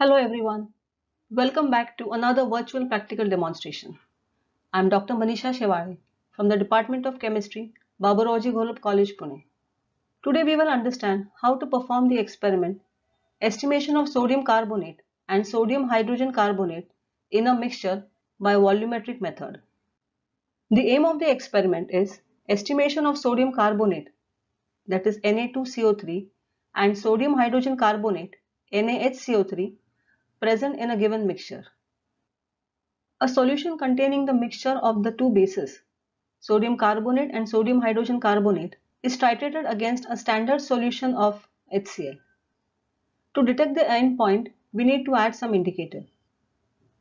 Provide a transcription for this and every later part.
Hello everyone. Welcome back to another virtual practical demonstration. I am Dr. Manisha Shevari from the Department of Chemistry, Babaroji Golub College, Pune. Today we will understand how to perform the experiment estimation of sodium carbonate and sodium hydrogen carbonate in a mixture by volumetric method. The aim of the experiment is estimation of sodium carbonate that is Na2CO3 and sodium hydrogen carbonate NaHCO3 present in a given mixture. A solution containing the mixture of the two bases, sodium carbonate and sodium hydrogen carbonate, is titrated against a standard solution of HCl. To detect the end point, we need to add some indicator.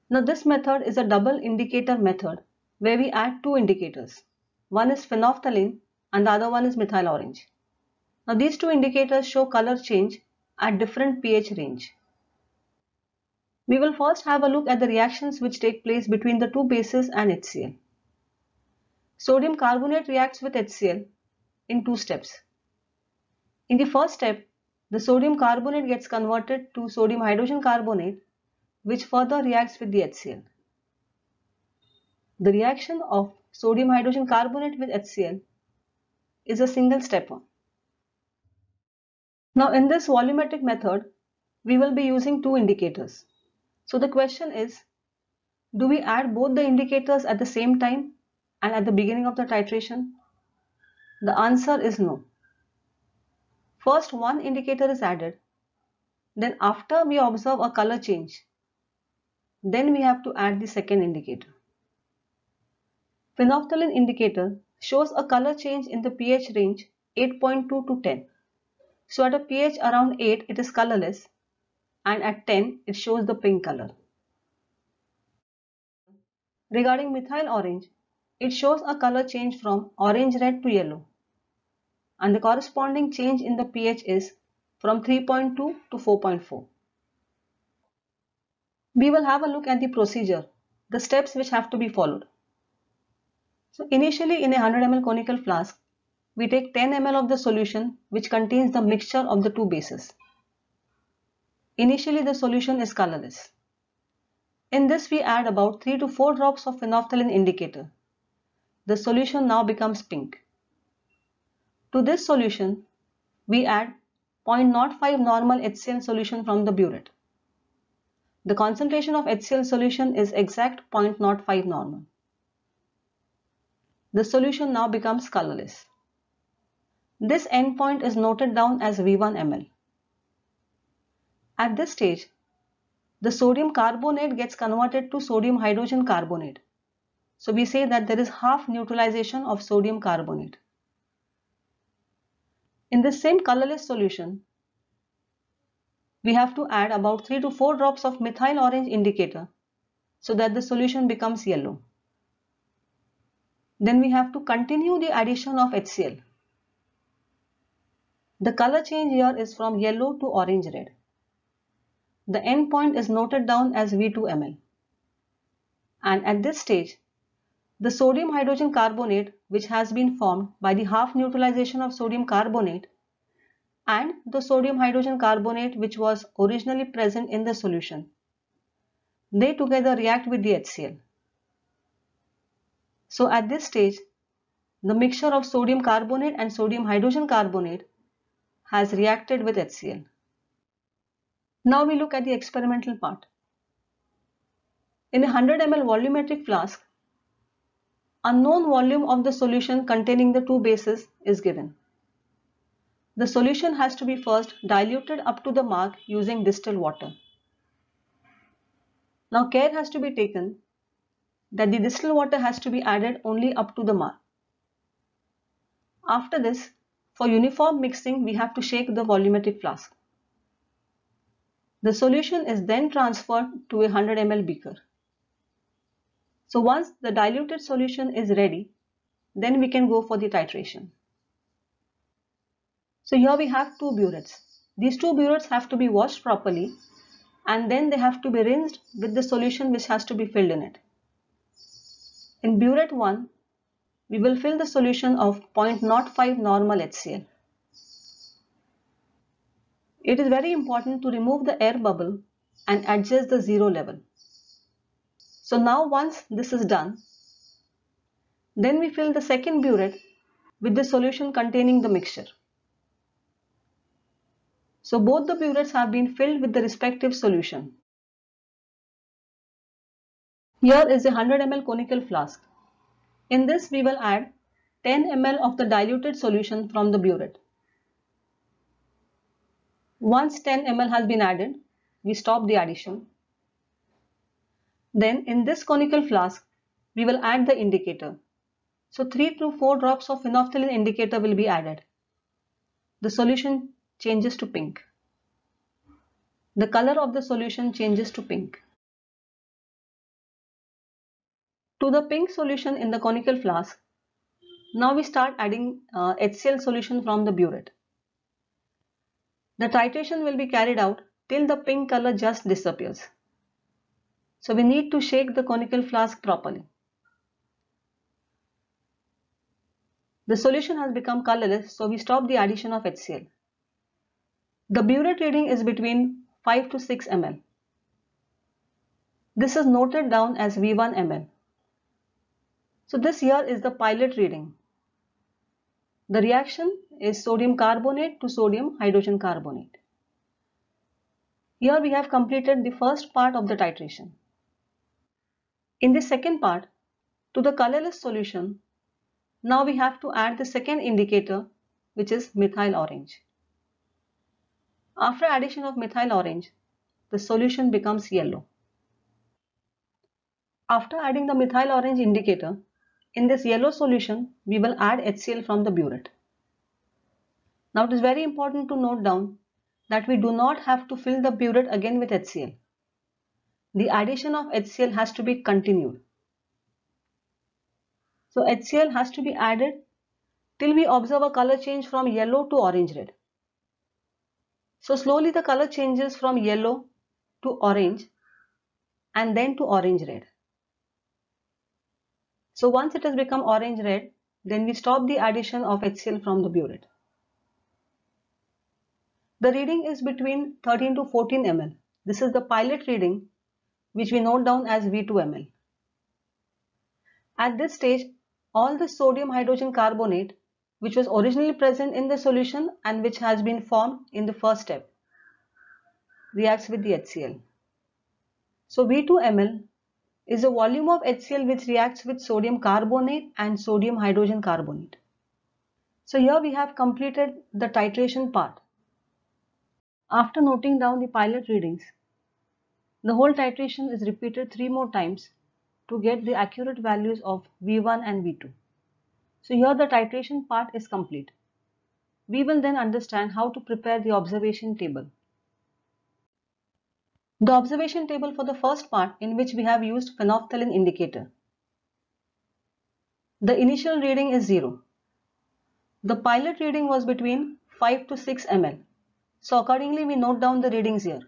Now this method is a double indicator method where we add two indicators. One is phenolphthalein and the other one is methyl orange. Now these two indicators show color change at different pH range. We will first have a look at the reactions which take place between the two bases and HCl. Sodium carbonate reacts with HCl in two steps. In the first step, the sodium carbonate gets converted to sodium hydrogen carbonate which further reacts with the HCl. The reaction of sodium hydrogen carbonate with HCl is a single step one. Now in this volumetric method, we will be using two indicators. So the question is, do we add both the indicators at the same time and at the beginning of the titration? The answer is no. First one indicator is added. Then after we observe a color change, then we have to add the second indicator. Phenolphthalein indicator shows a color change in the pH range 8.2 to 10. So at a pH around 8, it is colorless and at 10 it shows the pink color. Regarding methyl orange, it shows a color change from orange red to yellow and the corresponding change in the pH is from 3.2 to 4.4. We will have a look at the procedure, the steps which have to be followed. So initially in a 100 ml conical flask, we take 10 ml of the solution which contains the mixture of the two bases. Initially, the solution is colorless. In this, we add about 3 to 4 drops of phenolphthalein indicator. The solution now becomes pink. To this solution, we add 0.05 normal HCl solution from the burette. The concentration of HCl solution is exact 0.05 normal. The solution now becomes colorless. This endpoint is noted down as V1 ml. At this stage, the sodium carbonate gets converted to sodium hydrogen carbonate. So we say that there is half neutralization of sodium carbonate. In the same colorless solution, we have to add about 3 to 4 drops of methyl orange indicator so that the solution becomes yellow. Then we have to continue the addition of HCl. The color change here is from yellow to orange red. The endpoint is noted down as V2ml. And at this stage, the sodium hydrogen carbonate which has been formed by the half neutralization of sodium carbonate and the sodium hydrogen carbonate which was originally present in the solution. They together react with the HCl. So at this stage, the mixture of sodium carbonate and sodium hydrogen carbonate has reacted with HCl. Now we look at the experimental part. In a 100 ml volumetric flask, unknown volume of the solution containing the two bases is given. The solution has to be first diluted up to the mark using distilled water. Now care has to be taken that the distilled water has to be added only up to the mark. After this, for uniform mixing we have to shake the volumetric flask. The solution is then transferred to a 100 ml beaker. So once the diluted solution is ready, then we can go for the titration. So here we have two burettes. These two burettes have to be washed properly and then they have to be rinsed with the solution which has to be filled in it. In burette 1, we will fill the solution of 0.05 normal HCl. It is very important to remove the air bubble and adjust the zero level. So now once this is done, then we fill the second burette with the solution containing the mixture. So both the burettes have been filled with the respective solution. Here is a 100 ml conical flask. In this we will add 10 ml of the diluted solution from the burette. Once 10 ml has been added, we stop the addition. Then in this conical flask, we will add the indicator. So 3 to 4 drops of phenolphthalein indicator will be added. The solution changes to pink. The color of the solution changes to pink. To the pink solution in the conical flask, now we start adding uh, HCl solution from the burette. The titration will be carried out till the pink color just disappears. So we need to shake the conical flask properly. The solution has become colorless so we stop the addition of HCl. The burette reading is between 5 to 6 ml. This is noted down as V1 ml. So this here is the pilot reading. The reaction is sodium carbonate to sodium hydrogen carbonate. Here we have completed the first part of the titration. In the second part, to the colorless solution, now we have to add the second indicator which is methyl orange. After addition of methyl orange, the solution becomes yellow. After adding the methyl orange indicator, in this yellow solution, we will add HCl from the burette. Now it is very important to note down that we do not have to fill the burette again with HCl. The addition of HCl has to be continued. So HCl has to be added till we observe a color change from yellow to orange red. So slowly the color changes from yellow to orange and then to orange red. So once it has become orange red, then we stop the addition of HCl from the burette. The reading is between 13 to 14 ml. This is the pilot reading which we note down as V2 ml. At this stage, all the sodium hydrogen carbonate which was originally present in the solution and which has been formed in the first step reacts with the HCl. So V2 ml is the volume of HCl which reacts with sodium carbonate and sodium hydrogen carbonate. So here we have completed the titration part. After noting down the pilot readings, the whole titration is repeated 3 more times to get the accurate values of V1 and V2. So here the titration part is complete. We will then understand how to prepare the observation table. The observation table for the first part in which we have used phenolphthalein indicator. The initial reading is 0. The pilot reading was between 5 to 6 ml. So accordingly we note down the readings here.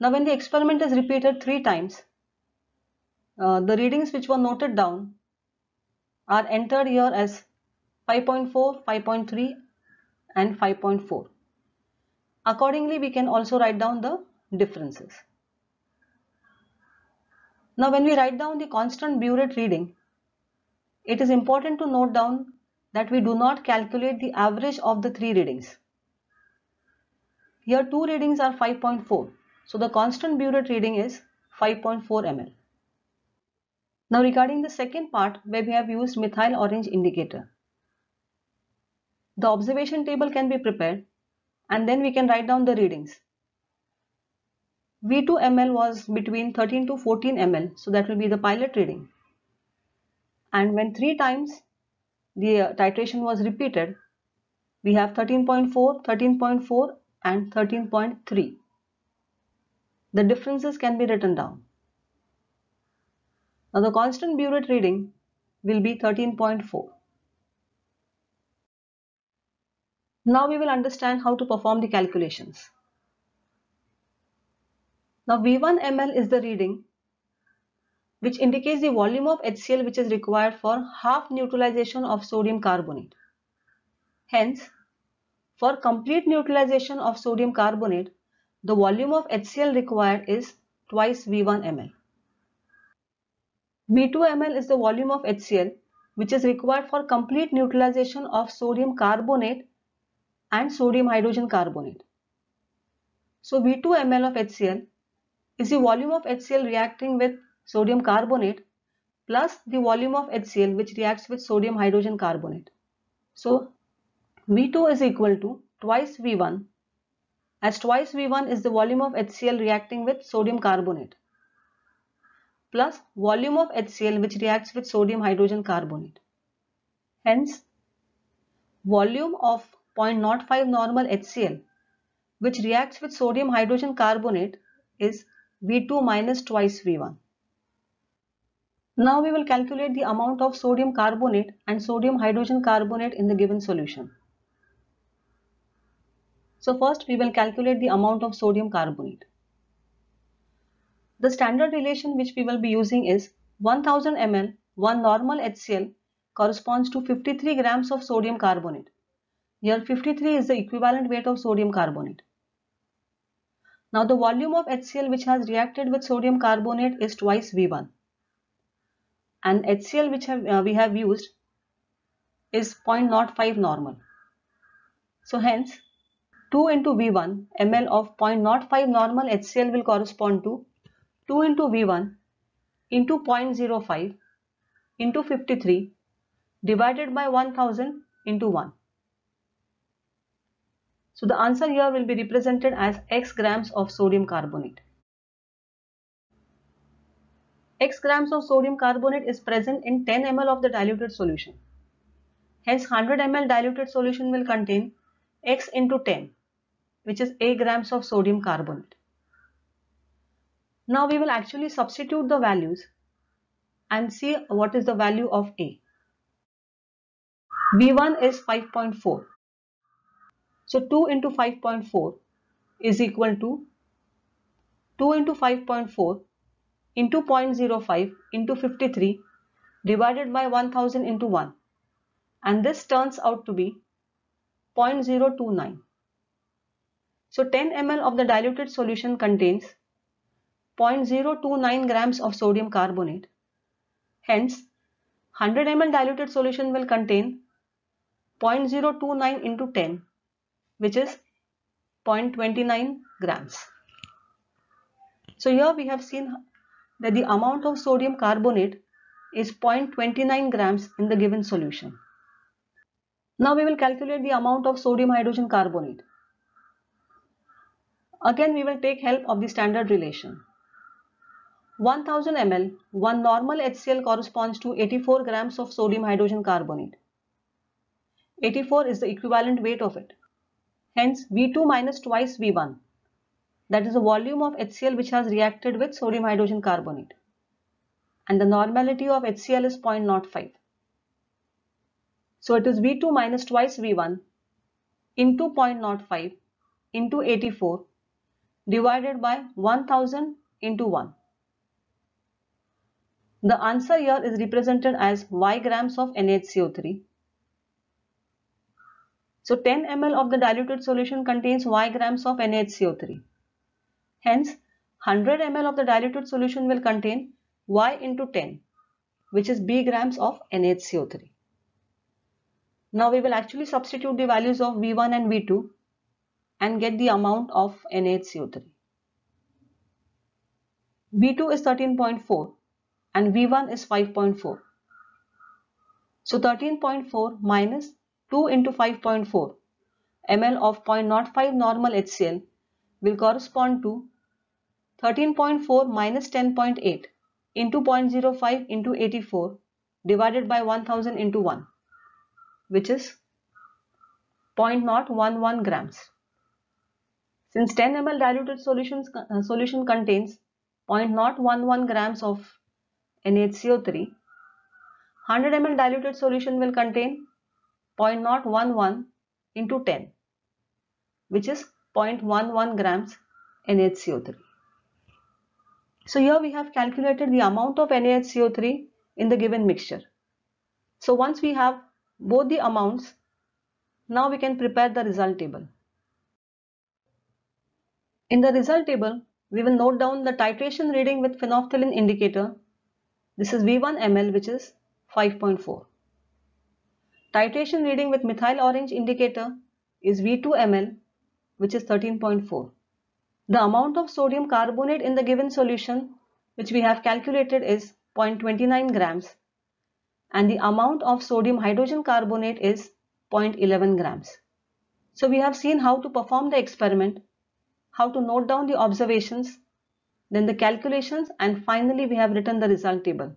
Now when the experiment is repeated 3 times, uh, the readings which were noted down are entered here as 5.4, 5.3 and 5.4. Accordingly we can also write down the differences. Now when we write down the constant burette reading, it is important to note down that we do not calculate the average of the three readings. Here two readings are 5.4. So the constant burette reading is 5.4 ml. Now regarding the second part where we have used methyl orange indicator. The observation table can be prepared and then we can write down the readings. V2 ml was between 13 to 14 ml. So that will be the pilot reading. And when three times the uh, titration was repeated, we have 13.4, 13.4 and 13.3. The differences can be written down. Now the constant burette reading will be 13.4. Now we will understand how to perform the calculations. Now V1 ml is the reading which indicates the volume of HCl which is required for half neutralization of sodium carbonate. Hence, for complete neutralization of sodium carbonate, the volume of HCl required is twice V1 ml. V2 ml is the volume of HCl which is required for complete neutralization of sodium carbonate and sodium hydrogen carbonate. So V2 ml of HCl is the volume of HCl reacting with sodium carbonate plus the volume of HCl which reacts with sodium hydrogen carbonate. So V2 is equal to twice V1 as twice V1 is the volume of HCl reacting with sodium carbonate plus volume of HCl which reacts with sodium hydrogen carbonate. Hence, volume of 0.05 normal HCl which reacts with sodium hydrogen carbonate is V2 minus twice V1. Now we will calculate the amount of sodium carbonate and sodium hydrogen carbonate in the given solution. So first we will calculate the amount of sodium carbonate. The standard relation which we will be using is 1000 ml 1 normal HCl corresponds to 53 grams of sodium carbonate. Here 53 is the equivalent weight of sodium carbonate. Now the volume of HCl which has reacted with sodium carbonate is twice V1 and HCl which have, uh, we have used is 0.05 normal. So hence 2 into V1 ml of 0.05 normal HCl will correspond to 2 into V1 into 0.05 into 53 divided by 1000 into 1. So the answer here will be represented as x grams of sodium carbonate. x grams of sodium carbonate is present in 10 ml of the diluted solution. Hence 100 ml diluted solution will contain x into 10 which is 8 grams of sodium carbonate. Now we will actually substitute the values and see what is the value of A. B1 is 5.4 so 2 into 5.4 is equal to 2 into 5.4 into 0.05 into 53 divided by 1000 into 1 and this turns out to be 0.029. So 10 ml of the diluted solution contains 0.029 grams of sodium carbonate. Hence 100 ml diluted solution will contain 0.029 into 10 which is 0.29 grams. So here we have seen that the amount of sodium carbonate is 0.29 grams in the given solution. Now we will calculate the amount of sodium hydrogen carbonate. Again we will take help of the standard relation. 1000 ml, one normal HCl corresponds to 84 grams of sodium hydrogen carbonate. 84 is the equivalent weight of it. Hence, V2 minus twice V1. That is the volume of HCl which has reacted with sodium hydrogen carbonate. And the normality of HCl is 0.05. So it is V2 minus twice V1 into 0.05 into 84 divided by 1000 into 1. The answer here is represented as Y grams of NHCO3 so 10 ml of the diluted solution contains y grams of NHCO3. Hence 100 ml of the diluted solution will contain y into 10 which is b grams of NHCO3. Now we will actually substitute the values of V1 and V2 and get the amount of NHCO3. V2 is 13.4 and V1 is 5.4. So 13.4 minus 2 into 5.4 ml of 0.05 normal HCl will correspond to 13.4 minus 10.8 into 0.05 into 84 divided by 1000 into 1 which is 0.011 grams. Since 10 ml diluted solutions, uh, solution contains 0.011 grams of nhco 3 100 ml diluted solution will contain 0.011 into 10 which is 0.11 grams NHCO3. So here we have calculated the amount of NaHCO3 in the given mixture. So once we have both the amounts, now we can prepare the result table. In the result table, we will note down the titration reading with phenolphthalein indicator. This is V1 ml which is 5.4. Titration reading with methyl orange indicator is V2 ml which is 13.4. The amount of sodium carbonate in the given solution which we have calculated is 0.29 grams and the amount of sodium hydrogen carbonate is 0.11 grams. So we have seen how to perform the experiment, how to note down the observations, then the calculations and finally we have written the result table.